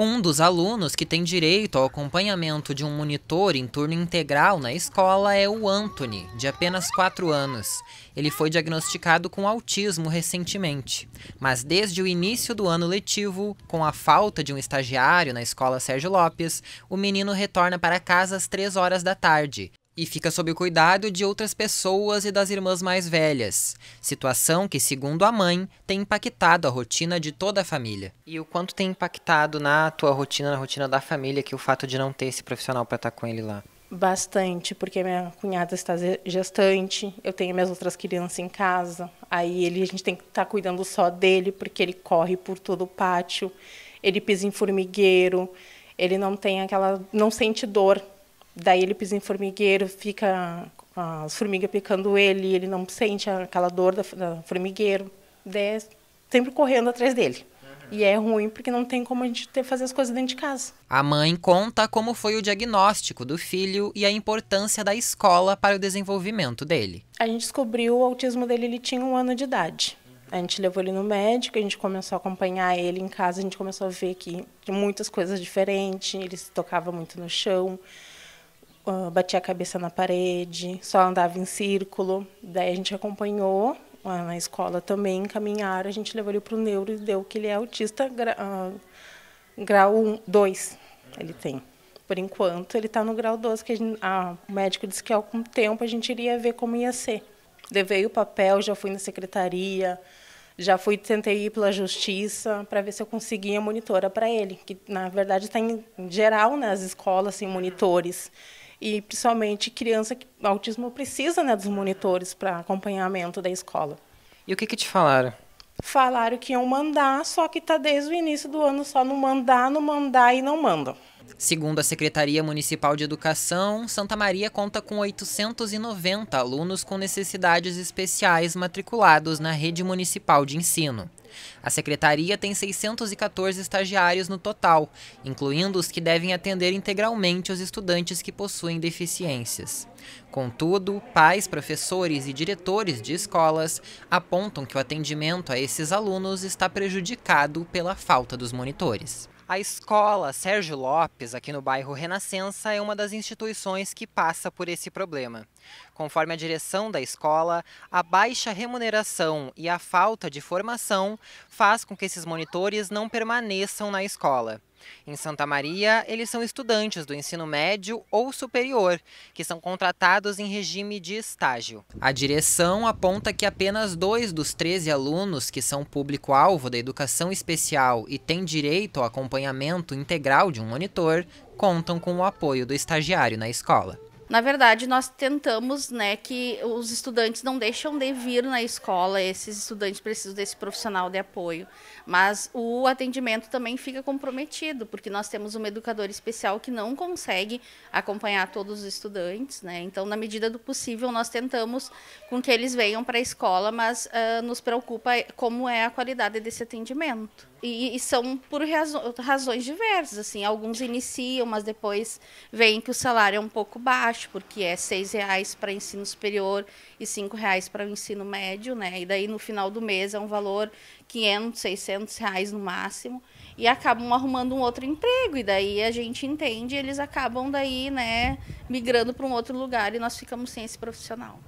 Um dos alunos que tem direito ao acompanhamento de um monitor em turno integral na escola é o Anthony, de apenas 4 anos. Ele foi diagnosticado com autismo recentemente, mas desde o início do ano letivo, com a falta de um estagiário na escola Sérgio Lopes, o menino retorna para casa às 3 horas da tarde e fica sob o cuidado de outras pessoas e das irmãs mais velhas, situação que, segundo a mãe, tem impactado a rotina de toda a família. E o quanto tem impactado na tua rotina, na rotina da família, que o fato de não ter esse profissional para estar tá com ele lá? Bastante, porque minha cunhada está gestante, eu tenho minhas outras crianças em casa, aí ele a gente tem que estar tá cuidando só dele, porque ele corre por todo o pátio, ele pisa em formigueiro, ele não tem aquela, não sente dor daí ele pisa em formigueiro, fica as formigas picando ele, ele não sente aquela dor da, da formigueiro, daí é sempre correndo atrás dele. Uhum. E é ruim porque não tem como a gente ter, fazer as coisas dentro de casa. A mãe conta como foi o diagnóstico do filho e a importância da escola para o desenvolvimento dele. A gente descobriu o autismo dele, ele tinha um ano de idade. A gente levou ele no médico, a gente começou a acompanhar ele em casa, a gente começou a ver que muitas coisas diferentes, ele se tocava muito no chão, ah, batia a cabeça na parede, só andava em círculo. Daí a gente acompanhou na escola também, encaminharam, a gente levou ele para o neuro e deu que ele é autista gra, uh, grau 1, 2, ele tem. Por enquanto, ele está no grau 12, que gente, ah, o médico disse que há algum tempo a gente iria ver como ia ser. Levei o papel, já fui na secretaria, já fui tentei ir pela justiça para ver se eu conseguia monitora para ele, que na verdade está em geral nas né, escolas sem assim, monitores e principalmente criança que autismo precisa né, dos monitores para acompanhamento da escola. E o que, que te falaram? Falaram que iam mandar, só que está desde o início do ano só no mandar, no mandar e não mandam. Segundo a Secretaria Municipal de Educação, Santa Maria conta com 890 alunos com necessidades especiais matriculados na rede municipal de ensino. A secretaria tem 614 estagiários no total, incluindo os que devem atender integralmente os estudantes que possuem deficiências. Contudo, pais, professores e diretores de escolas apontam que o atendimento a esses alunos está prejudicado pela falta dos monitores. A escola Sérgio Lopes, aqui no bairro Renascença, é uma das instituições que passa por esse problema. Conforme a direção da escola, a baixa remuneração e a falta de formação faz com que esses monitores não permaneçam na escola. Em Santa Maria, eles são estudantes do ensino médio ou superior, que são contratados em regime de estágio. A direção aponta que apenas dois dos 13 alunos que são público-alvo da educação especial e têm direito ao acompanhamento integral de um monitor contam com o apoio do estagiário na escola. Na verdade, nós tentamos, né, que os estudantes não deixam de vir na escola, esses estudantes precisam desse profissional de apoio, mas o atendimento também fica comprometido, porque nós temos um educador especial que não consegue acompanhar todos os estudantes, né? Então, na medida do possível, nós tentamos com que eles venham para a escola, mas uh, nos preocupa como é a qualidade desse atendimento. E, e são por razo razões diversas, assim, alguns iniciam, mas depois veem que o salário é um pouco baixo, porque é seis reais para ensino superior e cinco reais para o ensino médio, né? E daí no final do mês é um valor 500, 600 reais no máximo e acabam arrumando um outro emprego e daí a gente entende, eles acabam daí, né, migrando para um outro lugar e nós ficamos sem esse profissional.